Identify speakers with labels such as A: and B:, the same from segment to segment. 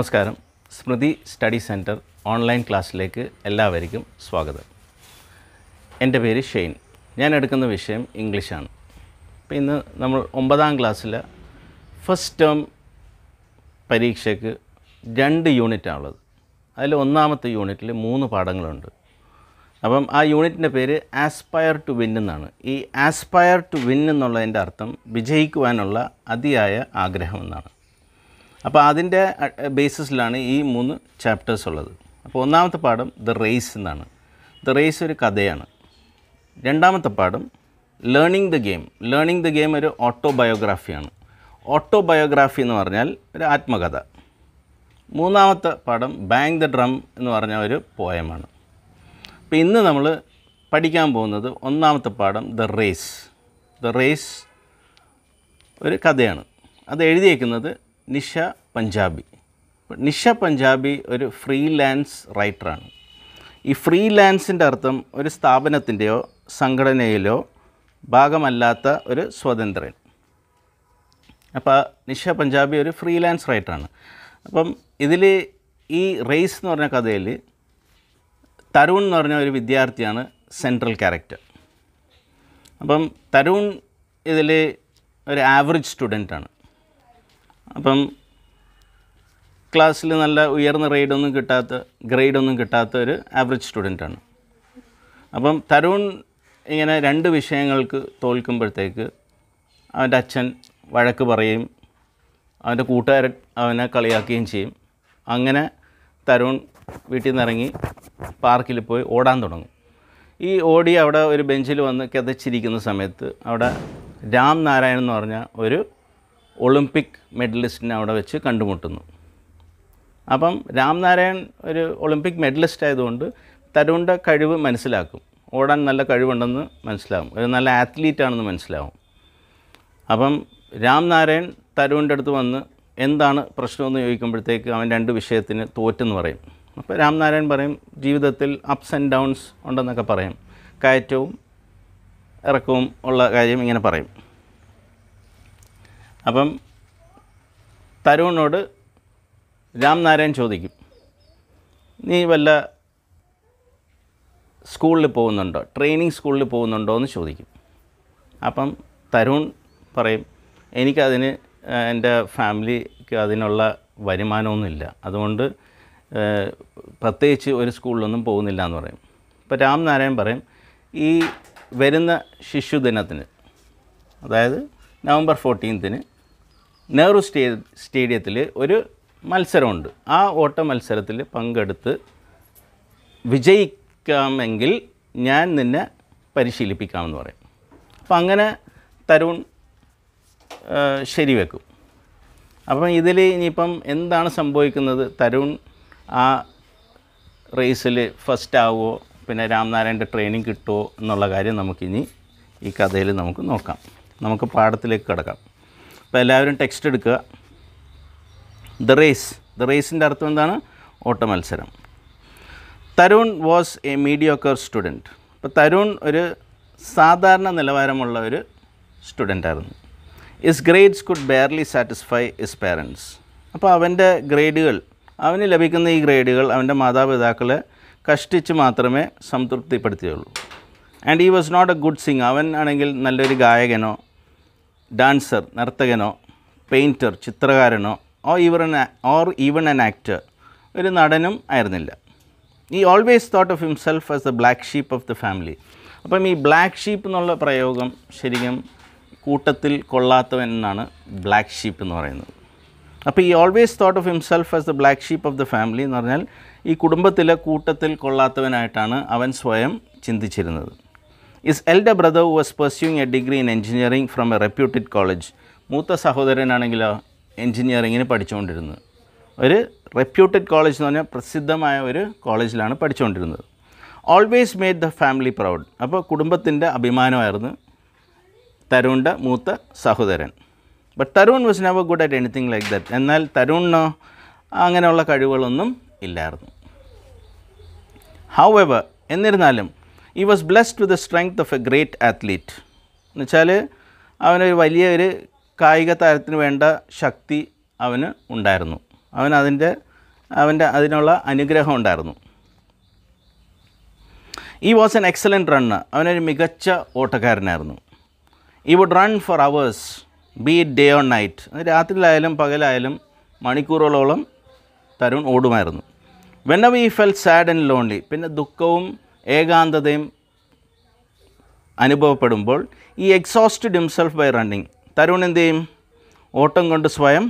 A: നമസ്കാരം സ്മൃതി study centre online ക്ലാസ്സിലേക്ക് എല്ലാവർക്കും സ്വാഗതം എൻ്റെ പേര് ഷെയ്ൻ ഞാൻ എടുക്കുന്ന വിഷയം ഇംഗ്ലീഷാണ് അപ്പോൾ ഇന്ന് നമ്മൾ ഒമ്പതാം ക്ലാസ്സിലെ ഫസ്റ്റ് ടേം പരീക്ഷയ്ക്ക് രണ്ട് യൂണിറ്റാണുള്ളത് അതിൽ ഒന്നാമത്തെ യൂണിറ്റിൽ മൂന്ന് പാഠങ്ങളുണ്ട് അപ്പം ആ യൂണിറ്റിൻ്റെ പേര് ആസ്പയർ ടു വിൻ എന്നാണ് ഈ ആസ്പയർ ടു വിൻ എന്നുള്ളതിൻ്റെ അർത്ഥം വിജയിക്കുവാനുള്ള അതിയായ ആഗ്രഹം എന്നാണ് അപ്പോൾ അതിൻ്റെ ബേസിസിലാണ് ഈ മൂന്ന് ചാപ്റ്റേഴ്സ് ഉള്ളത് അപ്പോൾ ഒന്നാമത്തെ പാഠം ദ റേസ് എന്നാണ് ദ റേസ് ഒരു കഥയാണ് രണ്ടാമത്തെ പാഠം learning the game learning the game ഒരു ഓട്ടോബയോഗ്രാഫിയാണ് ഓട്ടോബയോഗ്രാഫി എന്ന് പറഞ്ഞാൽ ഒരു ആത്മകഥ മൂന്നാമത്തെ പാഠം ബാങ്ക് ദ ഡ്രം എന്ന് പറഞ്ഞ ഒരു പോയമാണ് അപ്പോൾ ഇന്ന് നമ്മൾ പഠിക്കാൻ പോകുന്നത് ഒന്നാമത്തെ പാഠം ദ റേസ് ദ റേസ് ഒരു കഥയാണ് അത് എഴുതിയേക്കുന്നത് നിഷ പഞ്ചാബി നിഷ പഞ്ചാബി ഒരു ഫ്രീലാൻസ് റൈറ്ററാണ് ഈ ഫ്രീലാൻസിൻ്റെ അർത്ഥം ഒരു സ്ഥാപനത്തിൻ്റെയോ സംഘടനയിലോ ഭാഗമല്ലാത്ത ഒരു സ്വതന്ത്രൻ അപ്പോൾ നിഷ പഞ്ചാബി ഒരു ഫ്രീലാൻസ് റൈറ്ററാണ് അപ്പം ഇതിൽ ഈ റേസ് എന്ന് പറഞ്ഞ കഥയിൽ തരുൺ എന്ന് പറഞ്ഞ ഒരു വിദ്യാർത്ഥിയാണ് സെൻട്രൽ ക്യാരക്ടർ അപ്പം തരുൺ ഇതിൽ ഒരു ആവറേജ് സ്റ്റുഡൻ്റാണ് അപ്പം ക്ലാസ്സിൽ നല്ല ഉയർന്ന റേഡൊന്നും കിട്ടാത്ത ഗ്രേഡൊന്നും കിട്ടാത്ത ഒരു ആവറേജ് സ്റ്റുഡൻ്റാണ് അപ്പം തരുൺ ഇങ്ങനെ രണ്ട് വിഷയങ്ങൾക്ക് തോൽക്കുമ്പോഴത്തേക്ക് അവൻ്റെ അച്ഛൻ വഴക്ക് പറയും അവൻ്റെ കൂട്ടുകാരൻ അവനെ കളിയാക്കുകയും ചെയ്യും അങ്ങനെ തരുൺ വീട്ടിൽ നിന്നിറങ്ങി പാർക്കിൽ പോയി ഓടാൻ തുടങ്ങും ഈ ഓടി അവിടെ ഒരു ബെഞ്ചിൽ വന്ന് കിതച്ചിരിക്കുന്ന സമയത്ത് അവിടെ രാം നാരായണൻ എന്ന് പറഞ്ഞ ഒരു ഒളിമ്പിക് മെഡലിസ്റ്റിനെ അവിടെ വെച്ച് കണ്ടുമുട്ടുന്നു അപ്പം രാംനാരായൺ ഒരു ഒളിമ്പിക് മെഡലിസ്റ്റ് ആയതുകൊണ്ട് തരുണിൻ്റെ കഴിവ് മനസ്സിലാക്കും ഓടാൻ നല്ല കഴിവുണ്ടെന്ന് മനസ്സിലാവും ഒരു നല്ല ആത്ലീറ്റ് ആണെന്ന് മനസ്സിലാവും അപ്പം രാംനാരായൺ തരുവിൻ്റെ അടുത്ത് വന്ന് എന്താണ് പ്രശ്നമെന്ന് ചോദിക്കുമ്പോഴത്തേക്ക് അവൻ രണ്ട് വിഷയത്തിന് തോറ്റെന്ന് പറയും അപ്പോൾ രാംനാരായൺ പറയും ജീവിതത്തിൽ അപ്സ് ആൻഡ് ഡൗൺസ് ഉണ്ടെന്നൊക്കെ പറയും കയറ്റവും ഇറക്കവും ഉള്ള കാര്യം ഇങ്ങനെ പറയും അപ്പം തരുണിനോട് രാംനാരായൺ ചോദിക്കും നീ വല്ല സ്കൂളിൽ പോകുന്നുണ്ടോ ട്രെയിനിങ് സ്കൂളിൽ പോകുന്നുണ്ടോ എന്ന് ചോദിക്കും അപ്പം തരുൺ പറയും എനിക്കതിന് എൻ്റെ ഫാമിലിക്ക് അതിനുള്ള വരുമാനമൊന്നുമില്ല അതുകൊണ്ട് പ്രത്യേകിച്ച് ഒരു സ്കൂളിലൊന്നും പോകുന്നില്ല എന്ന് പറയും ഇപ്പോൾ രാംനാരായൺ പറയും ഈ വരുന്ന ശിശുദിനത്തിന് അതായത് നവംബർ ഫോർട്ടീൻത്തിന് നെഹ്റു സ്റ്റേ സ്റ്റേഡിയത്തിൽ ഒരു മത്സരമുണ്ട് ആ ഓട്ട മത്സരത്തിൽ പങ്കെടുത്ത് വിജയിക്കാമെങ്കിൽ ഞാൻ നിന്നെ പരിശീലിപ്പിക്കാമെന്ന് പറയും അപ്പം അങ്ങനെ തരുൺ ശരിവെക്കും അപ്പം ഇതിൽ ഇനിയിപ്പം എന്താണ് സംഭവിക്കുന്നത് തരുൺ ആ റേസിൽ ഫസ്റ്റ് ആവുമോ പിന്നെ രാംനാരായണൻ്റെ ട്രെയിനിങ് കിട്ടുമോ എന്നുള്ള കാര്യം നമുക്കിനി ഈ കഥയിൽ നമുക്ക് നോക്കാം നമുക്ക് പാഠത്തിലേക്ക് കിടക്കാം അപ്പോൾ എല്ലാവരും ടെക്സ്റ്റ് എടുക്കുക ദ റേസ് ദ റേസിൻ്റെ അർത്ഥം എന്താണ് ഓട്ടമത്സരം Tarun was a mediocre student അപ്പോൾ തരുൺ ഒരു സാധാരണ നിലവാരമുള്ള ഒരു സ്റ്റുഡൻ്റായിരുന്നു his grades could barely satisfy his parents അപ്പോൾ അവൻ്റെ ഗ്രേഡുകൾ അവന് ലഭിക്കുന്ന ഈ ഗ്രേഡുകൾ അവൻ്റെ മാതാപിതാക്കളെ കഷ്ടിച്ച് മാത്രമേ സംതൃപ്തിപ്പെടുത്തിയുള്ളൂ and he was not a good sing അവൻ ആണെങ്കിൽ നല്ലൊരു ഗായകനോ ഡാൻസർ നർത്തകനോ പെയിൻറ്റർ ചിത്രകാരനോ or even or even an actor ഒരു നടനും ആയിരുന്നില്ല he always thought of himself as the black sheep of the family അപ്പം ഈ ബ്ലാക്ക് ഷീപ്പ് എന്നുള്ള പ്രയോഗം ശരിക്കും കൂട്ടത്തിൽ കൊള്ളാത്തവൻ എന്നാണ് ബ്ലാക്ക് ഷീപ്പ് എന്ന് പറയുന്നത് അപ്പോൾ he always thought of himself as the black sheep of the family എന്ന് പറഞ്ഞാൽ ഈ കുടുംബത്തിലെ കൂട്ടത്തിൽ കൊള്ളാത്തവനായിട്ടാണ് അവൻ സ്വയം ചിന്തിച്ചിരുന്നത് His elder brother was pursuing a degree in engineering from a reputed college. മൂത്ത സഹോദരനാണെങ്കിൽ എൻജിനീയറിങ്ങിന് പഠിച്ചുകൊണ്ടിരുന്നത് ഒരു റെപ്യൂട്ടഡ് കോളേജ് എന്ന് പറഞ്ഞാൽ പ്രസിദ്ധമായ ഒരു കോളേജിലാണ് പഠിച്ചുകൊണ്ടിരുന്നത് always made the family proud അപ്പോൾ കുടുംബത്തിൻ്റെ അഭിമാനമായിരുന്നു തരുണിൻ്റെ മൂത്ത സഹോദരൻ but Tarun was never good at anything like that എന്നാൽ തരുണിനോ അങ്ങനെയുള്ള കഴിവുകളൊന്നും ഇല്ലായിരുന്നു ഹൗ എവർ എന്നിരുന്നാലും he was blessed with the strength of a great athlete എന്നുവെച്ചാൽ അവനൊരു വലിയ ഒരു കായിക താരത്തിന് വേണ്ട ശക്തി അവന് ഉണ്ടായിരുന്നു അവൻ അതിൻ്റെ അവൻ്റെ അതിനുള്ള അനുഗ്രഹം ഉണ്ടായിരുന്നു he was an excellent run അവനൊരു മികച്ച ഓട്ടക്കാരനായിരുന്നു he would run for hours be it day or night രാത്രിയിലായാലും പകലായാലും മണിക്കൂറുകളോളം തരുൺ ഓടുമായിരുന്നു when he felt sad and lonely പിന്നെ ദുഃഖവും ഏകാന്തതയും അനുഭവപ്പെടുമ്പോൾ he exhausted himself by running Tarun എന്ത് ചെയ്യും ഓട്ടം കൊണ്ട് സ്വയം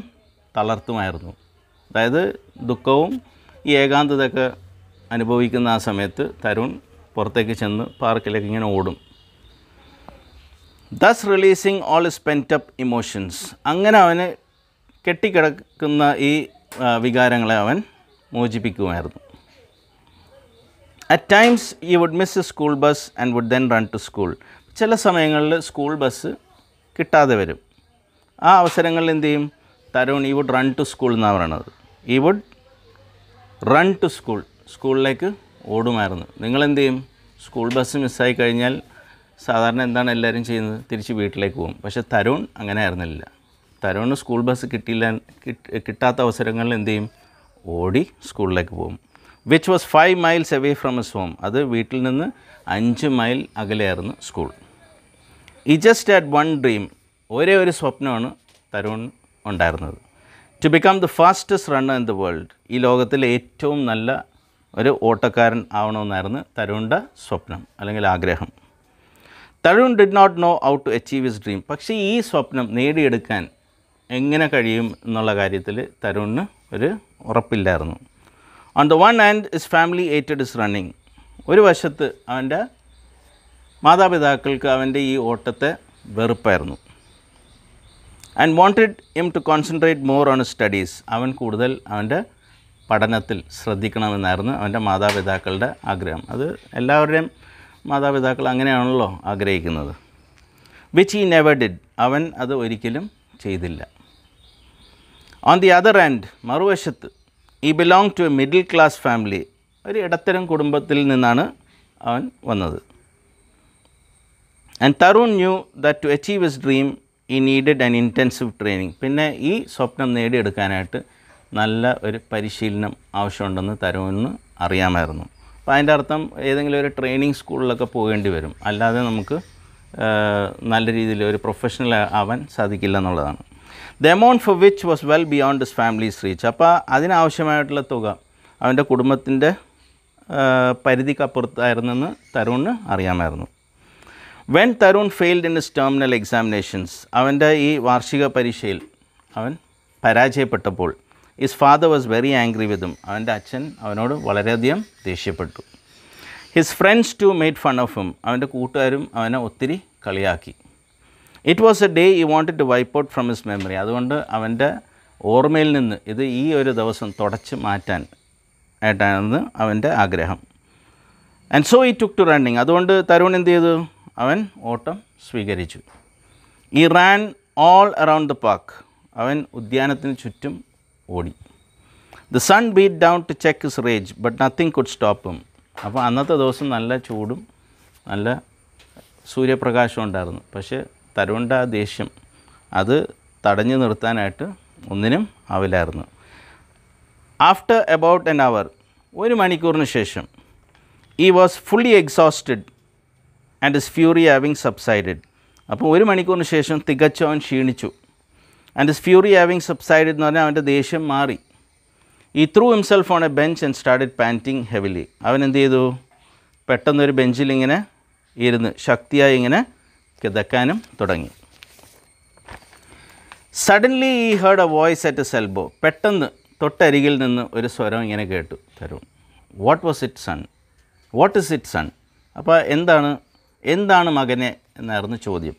A: തളർത്തുമായിരുന്നു അതായത് ദുഃഖവും ഈ ഏകാന്തതയൊക്കെ അനുഭവിക്കുന്ന ആ സമയത്ത് തരുൺ പുറത്തേക്ക് ചെന്ന് പാർക്കിലേക്ക് ഇങ്ങനെ ഓടും thus releasing all spent up emotions അങ്ങനെ അവന് കെട്ടിക്കിടക്കുന്ന ഈ വികാരങ്ങളെ അവൻ മോചിപ്പിക്കുമായിരുന്നു at times you would miss a school bus and would then run to school ചില സമയങ്ങളിൽ സ്കൂൾ ബസ് കിട്ടാതെ വരും ആ അവസരങ്ങളിൽ എന്ത് ചെയ്യും തരുൺ ഈ വുഡ് റൺ ടു സ്കൂൾ എന്നാണ് പറയണത് ഈ വുഡ് റൺ ടു സ്കൂൾ സ്കൂളിലേക്ക് ഓടുമായിരുന്നു നിങ്ങളെന്ത് ചെയ്യും സ്കൂൾ ബസ് മിസ്സായി കഴിഞ്ഞാൽ സാധാരണ എന്താണ് എല്ലാവരും ചെയ്യുന്നത് തിരിച്ച് വീട്ടിലേക്ക് പോകും പക്ഷേ തരുൺ അങ്ങനെ ആയിരുന്നില്ല തരുണ് സ്കൂൾ ബസ് കിട്ടിയില്ല കിട്ടാത്ത അവസരങ്ങളിൽ എന്ത് ചെയ്യും ഓടി സ്കൂളിലേക്ക് പോകും which was five miles away from his home അത് വീട്ടിൽ നിന്ന് അഞ്ച് മൈൽ അകലെയായിരുന്നു school he just had one dream ഒരേ ഒരു സ്വപ്നമാണ് തരുൺ ഉണ്ടായിരുന്നത് to become the fastest runner in the world ഈ ലോകത്തിലെ ഏറ്റവും നല്ല ഒരു ഓട്ടക്കാരൻ ആവണമെന്നായിരുന്നു തരുണിൻ്റെ സ്വപ്നം അല്ലെങ്കിൽ ആഗ്രഹം Tarun did not know how to achieve his dream പക്ഷേ ഈ സ്വപ്നം നേടിയെടുക്കാൻ എങ്ങനെ കഴിയും എന്നുള്ള കാര്യത്തിൽ തരുണിന് ഒരു ഉറപ്പില്ലായിരുന്നു on the one hand his family hated his running ഒരു വശത്ത് അവൻ്റെ മാതാപിതാക്കൾക്ക് അവൻ്റെ ഈ ഓട്ടത്തെ വെറുപ്പായിരുന്നു and wanted him to concentrate more on studies അവൻ കൂടുതൽ അവൻ്റെ പഠനത്തിൽ ശ്രദ്ധിക്കണമെന്നായിരുന്നു അവൻ്റെ മാതാപിതാക്കളുടെ ആഗ്രഹം അത് എല്ലാവരുടെയും മാതാപിതാക്കൾ അങ്ങനെയാണല്ലോ ആഗ്രഹിക്കുന്നത് വിച്ച് ഈ നെവർ ഡിഡ് അവൻ അത് ഒരിക്കലും ചെയ്തില്ല ഓൺ ദി അതർ ആൻഡ് മറുവശത്ത് he belonged to a middle class family ഒരു ഇടത്തരം കുടുംബത്തിൽ നിന്നാണ് അവൻ വന്നത് and Tarun knew that to achieve his dream he needed an intensive training പിന്നെ ഈ സ്വപ്നം നേടിയെടുക്കാനായിട്ട് നല്ല ഒരു പരിശീലനം ആവശ്യമുണ്ടെന്ന് തരുവിന് അറിയാമായിരുന്നു അപ്പോൾ അതിൻ്റെ അർത്ഥം ഏതെങ്കിലും ഒരു ട്രെയിനിങ് സ്കൂളിലൊക്കെ പോകേണ്ടി വരും അല്ലാതെ നമുക്ക് നല്ല രീതിയിൽ ഒരു പ്രൊഫഷണൽ ആവാൻ സാധിക്കില്ല എന്നുള്ളതാണ് the amount for which was well beyond his family's reach അപ്പോൾ അതിനാവശ്യമായിട്ടുള്ള തുക അവൻ്റെ കുടുംബത്തിൻ്റെ പരിധിക്കപ്പുറത്തായിരുന്നെന്ന് തരുണിന് അറിയാമായിരുന്നു when Tarun failed in his terminal examinations അവൻ്റെ ഈ വാർഷിക പരീക്ഷയിൽ അവൻ പരാജയപ്പെട്ടപ്പോൾ his father was very angry with him അവൻ്റെ അച്ഛൻ അവനോട് വളരെയധികം ദേഷ്യപ്പെട്ടു his friends too made fun of him അവൻ്റെ കൂട്ടുകാരും അവനെ ഒത്തിരി കളിയാക്കി it was a day he wanted to wipe out from his memory അതുകൊണ്ട് അവൻ്റെ ഓർമ്മയിൽ നിന്ന് ഇത് ഈ ഒരു ദിവസം തുടച്ച് മാറ്റാൻ ആയിട്ടാണെന്ന് അവൻ്റെ ആഗ്രഹം and so he took to running അതുകൊണ്ട് തരുൺ എന്ത് ചെയ്തു അവൻ ഓട്ടം സ്വീകരിച്ചു he ran all around the park അവൻ ഉദ്യാനത്തിന് ചുറ്റും ഓടി the sun beat down to check his rage but nothing could stop him അപ്പോൾ അന്നത്തെ ദിവസം നല്ല ചൂടും നല്ല സൂര്യപ്രകാശവും ഉണ്ടായിരുന്നു പക്ഷേ തരുണ്ട ദേഷ്യം അത് തടഞ്ഞു നിർത്താനായിട്ട് ഒന്നിനും ആവില്ലായിരുന്നു ആഫ്റ്റർ എബൌട്ട് എൻ അവർ ഒരു മണിക്കൂറിന് ശേഷം he was fully exhausted and his fury having subsided അപ്പോൾ ഒരു മണിക്കൂറിന് ശേഷം തികച്ചു അവൻ ക്ഷീണിച്ചു and his fury having subsided എന്ന് പറഞ്ഞാൽ അവൻ്റെ ദേഷ്യം മാറി he threw himself on a bench and started panting heavily അവൻ എന്ത് ചെയ്തു പെട്ടെന്നൊരു ബെഞ്ചിലിങ്ങനെ ഇരുന്ന് ശക്തിയായി ഇങ്ങനെ കിതക്കാനും തുടങ്ങി suddenly he heard a voice at his elbow പെട്ടെന്ന് തൊട്ടരികിൽ നിന്ന് ഒരു സ്വരം ഇങ്ങനെ കേട്ടു Tarun what was it son what is it son അപ്പോൾ എന്താണ് എന്താണ് മകനെ എന്നായിരുന്നു ചോദ്യം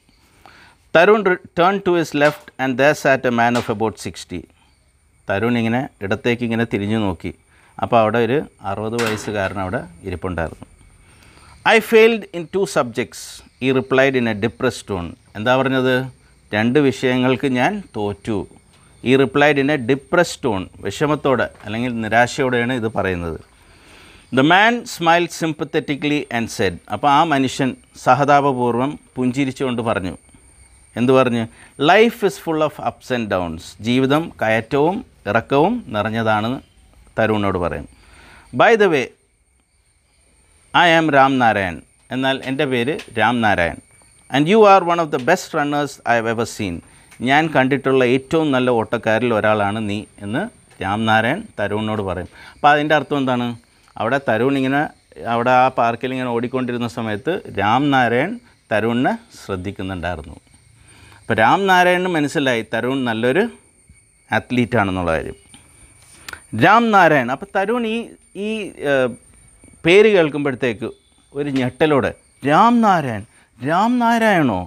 A: Tarun turn to his left and thus at a man of about sixty Tarun ഇങ്ങനെ ഇടത്തേക്ക് ഇങ്ങനെ തിരിഞ്ഞു നോക്കി അപ്പോൾ അവിടെ ഒരു അറുപത് വയസ്സുകാരൻ അവിടെ ഇരിപ്പുണ്ടായിരുന്നു I failed in two subjects he replied in a depress tone എന്താ പറഞ്ഞത് രണ്ട് വിഷയങ്ങൾക്ക് ഞാൻ തോറ്റു he replied in a depress tone വിഷമത്തോടെ അല്ലെങ്കിൽ നിരാശയോടെയാണ് ഇത് പറയുന്നത് the man smile sympathetically and said അപ്പോൾ ആ മനുഷ്യൻ സഹതാപപൂർവ്വം പുഞ്ചിരിച്ചുകൊണ്ട് പറഞ്ഞു എന്തു പറഞ്ഞു life is full of ups and downs ജീവിതം കയറ്റവും ഇറക്കവും നിറഞ്ഞതാണെന്ന് തരുണിനോട് പറയും by the way I am Ram Narayan എന്നാൽ എൻ്റെ പേര് Ram Narayan and you are one of the best runners I have ever seen ഞാൻ കണ്ടിട്ടുള്ള ഏറ്റവും നല്ല ഓട്ടക്കാരിൽ ഒരാളാണ് നീ എന്ന് രാം നാരായൺ തരുണിനോട് പറയും അപ്പോൾ അതിൻ്റെ അർത്ഥം എന്താണ് അവിടെ തരുൺ ഇങ്ങനെ അവിടെ ആ പാർക്കിൽ ഇങ്ങനെ ഓടിക്കൊണ്ടിരുന്ന സമയത്ത് രാം നാരായൺ തരുണിനെ ശ്രദ്ധിക്കുന്നുണ്ടായിരുന്നു അപ്പോൾ രാം മനസ്സിലായി തരുൺ നല്ലൊരു അത്ലീറ്റ് ആണെന്നുള്ള കാര്യം രാം നാരായൺ അപ്പോൾ തരുൺ ഈ ഈ പേര് കേൾക്കുമ്പോഴത്തേക്ക് ഒരു ഞെട്ടലോടെ രാം നാരായൺ രാം നാരായണോ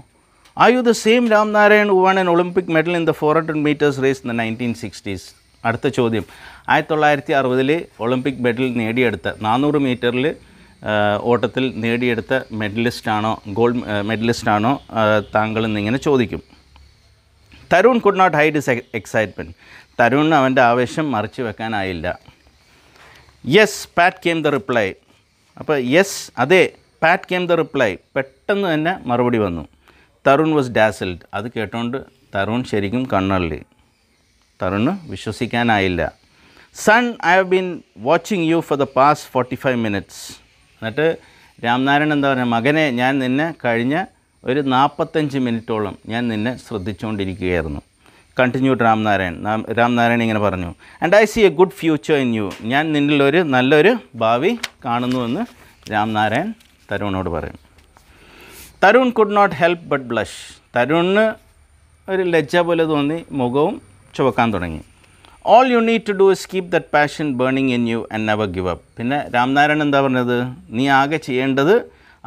A: are you the same Ram Narayan who won Olympic medal in the four hundred metres race in the nineteen sixties അടുത്ത ചോദ്യം ആയിരത്തി തൊള്ളായിരത്തി അറുപതിൽ ഒളിമ്പിക് മെഡൽ നേടിയെടുത്ത നാനൂറ് മീറ്ററിൽ ഓട്ടത്തിൽ നേടിയെടുത്ത മെഡലിസ്റ്റാണോ ഗോൾഡ് മെഡലിസ്റ്റാണോ താങ്കൾ എന്നിങ്ങനെ ചോദിക്കും Tarun could not hide is excitement തരുണിന് അവൻ്റെ ആവേശം മറിച്ചു വെക്കാനായില്ല yes pat came the reply അപ്പോൾ യെസ് അതെ പാറ്റ് കെയിം ദ റിപ്ലൈ പെട്ടെന്ന് തന്നെ മറുപടി വന്നു തരുൺ വാസ് ഡാസിൽഡ് അത് കേട്ടോണ്ട് തരുൺ ശരിക്കും കണ്ണള്ളി തരുണ് വിശ്വസിക്കാനായില്ല son I have been watching you for the past forty five minutes എന്നിട്ട് രാംനാരായണൻ എന്താ പറയുക മകനെ ഞാൻ നിന്നെ കഴിഞ്ഞ ഒരു നാൽപ്പത്തഞ്ച് മിനിറ്റോളം ഞാൻ നിന്നെ ശ്രദ്ധിച്ചുകൊണ്ടിരിക്കുകയായിരുന്നു കണ്ടിന്യൂഡ് രാംനാരായൺ രാംനാരായൺ ഇങ്ങനെ പറഞ്ഞു and I see a good future in you ഞാൻ നിന്നിലൊരു നല്ലൊരു ഭാവി കാണുന്നുവെന്ന് എന്ന് നാരായൺ തരുണിനോട് പറയും Tarun could not help but blush തരുണിന് ഒരു ലജ്ജ പോലെ തോന്നി മുഖവും ചുവക്കാൻ തുടങ്ങി all you need to do is keep that passion burning in you and never give up പിന്നെ രാംനാരായൺ എന്താ പറഞ്ഞത് നീ ആകെ ചെയ്യേണ്ടത്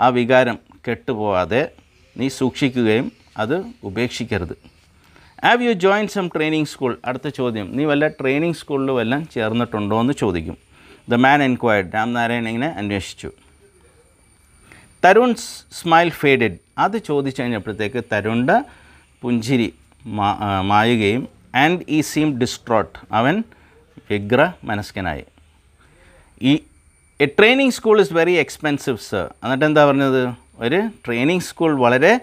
A: ആ വികാരം കെട്ടുപോവാതെ നീ സൂക്ഷിക്കുകയും അത് ഉപേക്ഷിക്കരുത് have you join some training school അടുത്ത ചോദ്യം നീ വല്ല ട്രെയിനിങ് സ്കൂളിൽ വല്ലതും ചേർന്നിട്ടുണ്ടോ എന്ന് ചോദിക്കും the man enquired Ram Narayan ഇങ്ങനെ അന്വേഷിച്ചു തരുൺ സ്മൈൽ ഫെയ്ഡഡ് അത് ചോദിച്ചു കഴിഞ്ഞപ്പോഴത്തേക്ക് തരുണ്ട പുഞ്ചിരി മായുകയും ആൻഡ് ഈ സീം ഡിസ്ട്രോട്ട് അവൻ വിഗ്ര മനസ്കനായി ഈ a training school is very expensive sir എന്നിട്ട് എന്താ പറഞ്ഞത് ഒരു ട്രെയിനിങ് സ്കൂൾ വളരെ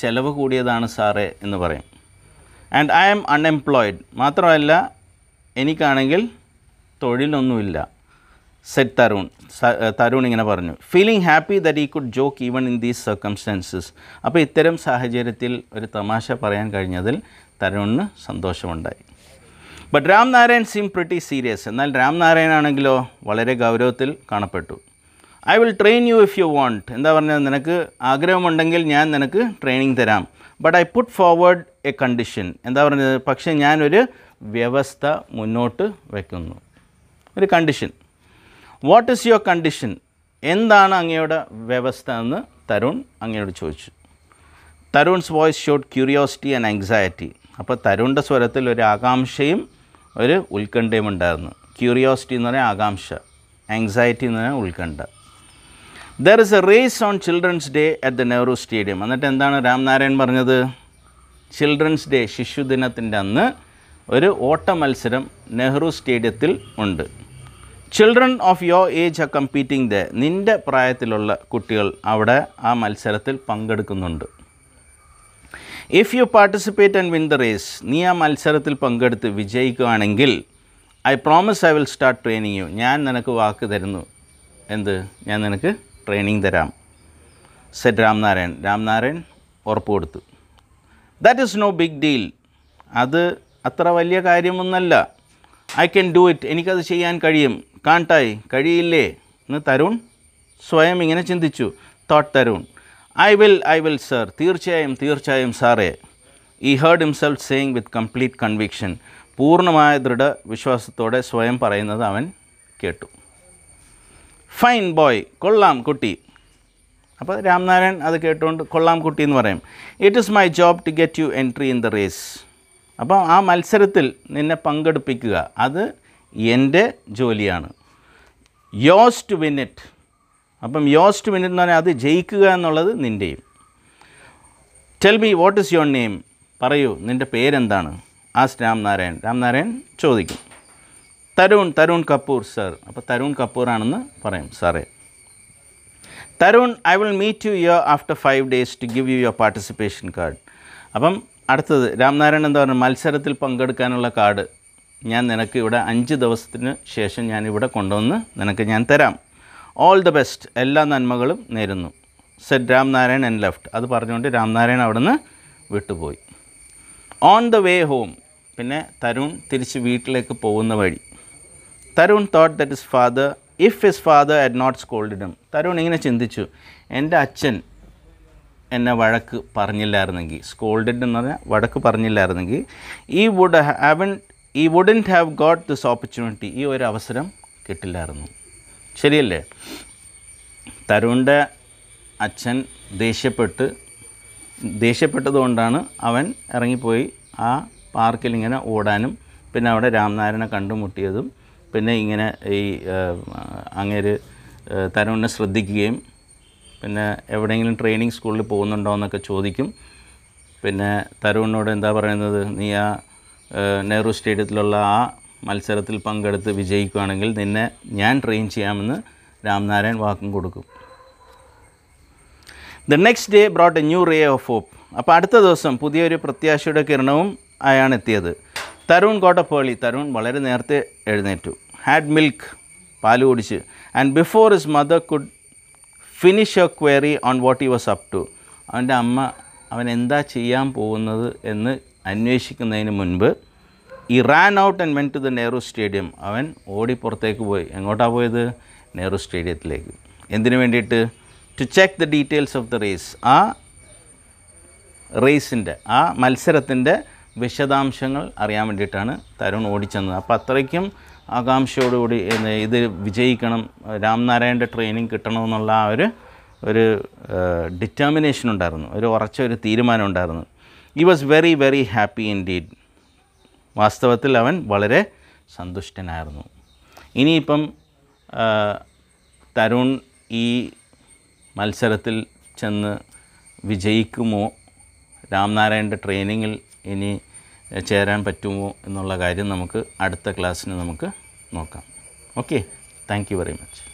A: ചിലവ് കൂടിയതാണ് സാറേ എന്ന് പറയും ആൻഡ് ഐ എം അൺഎംപ്ലോയിഡ് മാത്രമല്ല എനിക്കാണെങ്കിൽ തൊഴിലൊന്നുമില്ല സെറ്റ് തരുൺ തരുൺ ഇങ്ങനെ പറഞ്ഞു feeling happy that he could joke even in these circumstances അപ്പോൾ ഇത്തരം സാഹചര്യത്തിൽ ഒരു തമാശ പറയാൻ കഴിഞ്ഞതിൽ തരുണിന് സന്തോഷമുണ്ടായി but Ram Narayan seem pretty serious എന്നാൽ രാം നാരായൺ ആണെങ്കിലോ വളരെ ഗൗരവത്തിൽ കാണപ്പെട്ടു I will train you if you want എന്താ പറഞ്ഞാൽ നിനക്ക് ആഗ്രഹമുണ്ടെങ്കിൽ ഞാൻ നിനക്ക് ട്രെയിനിങ് തരാം but I put forward a condition എന്താ പറഞ്ഞത് പക്ഷേ ഞാനൊരു വ്യവസ്ഥ മുന്നോട്ട് വയ്ക്കുന്നു ഒരു condition what is your condition എന്താണ് അങ്ങയുടെ വ്യവസ്ഥ എന്ന് തരുൺ അങ്ങയോട് ചോദിച്ചു Tarun's voice showed curiosity and anxiety അപ്പോൾ തരുണിൻ്റെ സ്വരത്തിൽ ഒരു ആകാംക്ഷയും ഒരു ഉത്കണ്ഠയും ഉണ്ടായിരുന്നു ക്യൂരിയോസിറ്റി എന്ന് പറഞ്ഞാൽ ആകാംക്ഷ ആങ്സൈറ്റി എന്ന് പറഞ്ഞാൽ ഉത്കണ്ഠ there is a race on Children's Day at the Nehru stadium എന്നിട്ട് എന്താണ് രാംനാരായൺ പറഞ്ഞത് ചിൽഡ്രൻസ് ഡേ ശിശുദിനത്തിൻ്റെ അന്ന് ഒരു ഓട്ട മത്സരം നെഹ്റു സ്റ്റേഡിയത്തിൽ ഉണ്ട് children of your age are competing the നിൻ്റെ പ്രായത്തിലുള്ള കുട്ടികൾ അവിടെ ആ മത്സരത്തിൽ പങ്കെടുക്കുന്നുണ്ട് if you participate and win the race നീ ആ മത്സരത്തിൽ പങ്കെടുത്ത് വിജയിക്കുകയാണെങ്കിൽ I promise I will start training you ഞാൻ നിനക്ക് വാക്ക് തരുന്നു എന്ത് ഞാൻ നിനക്ക് ട്രെയിനിങ് തരാം സെറ്റ് രാംനാരായൺ രാംനാരായൺ ഉറപ്പ് കൊടുത്തു that is no big deal അത് അത്ര വലിയ കാര്യമൊന്നല്ല ഐ ക്യാൻ ഡു ഇറ്റ് എനിക്കത് ചെയ്യാൻ കഴിയും കാണ്ടായി കഴിയില്ലേ എന്ന് തരുൺ സ്വയം ഇങ്ങനെ ചിന്തിച്ചു thought Tarun I will I will sir തീർച്ചയായും തീർച്ചയായും സാറേ he heard himself saying with complete conviction പൂർണ്ണമായ ദൃഢ വിശ്വാസത്തോടെ സ്വയം പറയുന്നത് അവൻ കേട്ടു ഫൈൻ ബോയ് കൊള്ളാം കുട്ടി അപ്പോൾ രാംനാരായൺ അത് കേട്ടുകൊണ്ട് കൊള്ളാം കുട്ടി എന്ന് പറയും it is my job to get you entry in the race അപ്പോൾ ആ മത്സരത്തിൽ നിന്നെ പങ്കെടുപ്പിക്കുക അത് എൻ്റെ ജോലിയാണ് യോസ് ടു വിൻ ഇറ്റ് അപ്പം യോസ് ടു വിൻ ഇറ്റ് എന്ന് പറഞ്ഞാൽ അത് ജയിക്കുക എന്നുള്ളത് നിൻ്റെയും tell me what is your name പറയൂ നിൻ്റെ പേരെന്താണ് ആസ് രാംനാരായൺ രാംനാരായൺ ചോദിക്കും തരുൺ തരുൺ കപൂർ സർ അപ്പോൾ തരുൺ കപൂർ ആണെന്ന് പറയും സാറേ Tarun I will meet you here after five days to give you your participation card അപ്പം അടുത്തത് രാംനാരായണൻ എന്താ പറയുക മത്സരത്തിൽ പങ്കെടുക്കാനുള്ള കാർഡ് ഞാൻ നിനക്ക് ഇവിടെ അഞ്ച് ദിവസത്തിന് ശേഷം ഞാൻ ഇവിടെ കൊണ്ടുവന്ന് നിനക്ക് ഞാൻ തരാം ഓൾ ദ ബെസ്റ്റ് എല്ലാ നന്മകളും നേരുന്നു സെറ്റ് രാംനാരായൺ ആൻഡ് ലെഫ്റ്റ് അത് പറഞ്ഞുകൊണ്ട് രാംനാരായൺ അവിടുന്ന് വിട്ടുപോയി ഓൺ ദ വേ ഹോം പിന്നെ തരുൺ തിരിച്ച് വീട്ടിലേക്ക് പോകുന്ന വഴി Tarun thought that his father if his father had not scolded him Tarun ഇങ്ങനെ ചിന്തിച്ചു എൻ്റെ അച്ഛൻ എന്നെ വഴക്ക് പറഞ്ഞില്ലായിരുന്നെങ്കിൽ സ്കോൾഡഡ് എന്ന് പറഞ്ഞാൽ വഴക്ക് പറഞ്ഞില്ലായിരുന്നെങ്കിൽ he would haven't he wouldn't have got this opportunity ഈ ഒരു അവസരം കിട്ടില്ലായിരുന്നു ശരിയല്ലേ തരുണിൻ്റെ അച്ഛൻ ദേഷ്യപ്പെട്ട് ദേഷ്യപ്പെട്ടതുകൊണ്ടാണ് അവൻ ഇറങ്ങിപ്പോയി ആ പാർക്കിൽ ഇങ്ങനെ ഓടാനും പിന്നെ അവിടെ രാംനാരായണനെ കണ്ടുമുട്ടിയതും പിന്നെ ഇങ്ങനെ ഈ അങ്ങേര് തരുണിനെ ശ്രദ്ധിക്കുകയും പിന്നെ എവിടെയെങ്കിലും ട്രെയിനിങ് സ്കൂളിൽ പോകുന്നുണ്ടോ എന്നൊക്കെ ചോദിക്കും പിന്നെ തരുണിനോട് എന്താ പറയുന്നത് നീ ആ നെഹ്റു സ്റ്റേഡിയത്തിലുള്ള ആ മത്സരത്തിൽ പങ്കെടുത്ത് വിജയിക്കുകയാണെങ്കിൽ നിന്നെ ഞാൻ ട്രെയിൻ ചെയ്യാമെന്ന് രാംനാരായൺ വാക്കും കൊടുക്കും the next day brought a new ray of hope അപ്പോൾ അടുത്ത ദിവസം പുതിയൊരു പ്രത്യാശയുടെ കിരണവും അയാണ് എത്തിയത് തരുൺ കോട്ടപ്പള്ളി തരുൺ വളരെ നേരത്തെ എഴുന്നേറ്റു had milk, Palu Odishi, and before his mother could finish her query on what he was up to, അവൻ്റെ അമ്മ അവൻ എന്താ ചെയ്യാൻ പോകുന്നത് എന്ന് അന്വേഷിക്കുന്നതിന് മുൻപ് he ran out and went to the Nehru stadium അവൻ ഓടി പുറത്തേക്ക് പോയി എങ്ങോട്ടാണ് പോയത് നെഹ്റു സ്റ്റേഡിയത്തിലേക്ക് എന്തിനു വേണ്ടിയിട്ട് to check the details of the race ആ റേസിൻ്റെ ആ മത്സരത്തിൻ്റെ വിശദാംശങ്ങൾ അറിയാൻ വേണ്ടിയിട്ടാണ് തരുൺ ഓടിച്ചെന്നത് അപ്പോൾ അത്രയ്ക്കും ആകാംക്ഷയോടുകൂടി ഇത് വിജയിക്കണം രാംനാരായണൻ്റെ ട്രെയിനിങ് കിട്ടണമെന്നുള്ള ആ ഒരു ഒരു ഡിറ്റർമിനേഷൻ ഉണ്ടായിരുന്നു ഒരു ഉറച്ച ഒരു തീരുമാനം ഉണ്ടായിരുന്നു he was very very happy indeed വാസ്തവത്തിൽ അവൻ വളരെ സന്തുഷ്ടനായിരുന്നു ഇനിയിപ്പം തരുൺ ഈ മത്സരത്തിൽ ചെന്ന് വിജയിക്കുമോ രാംനാരായണൻ്റെ ട്രെയിനിങ്ങിൽ ഇനി ചേരാൻ പറ്റുമോ എന്നുള്ള കാര്യം നമുക്ക് അടുത്ത ക്ലാസ്സിന് നമുക്ക് നോക്കാം ഓക്കെ താങ്ക് വെരി മച്ച്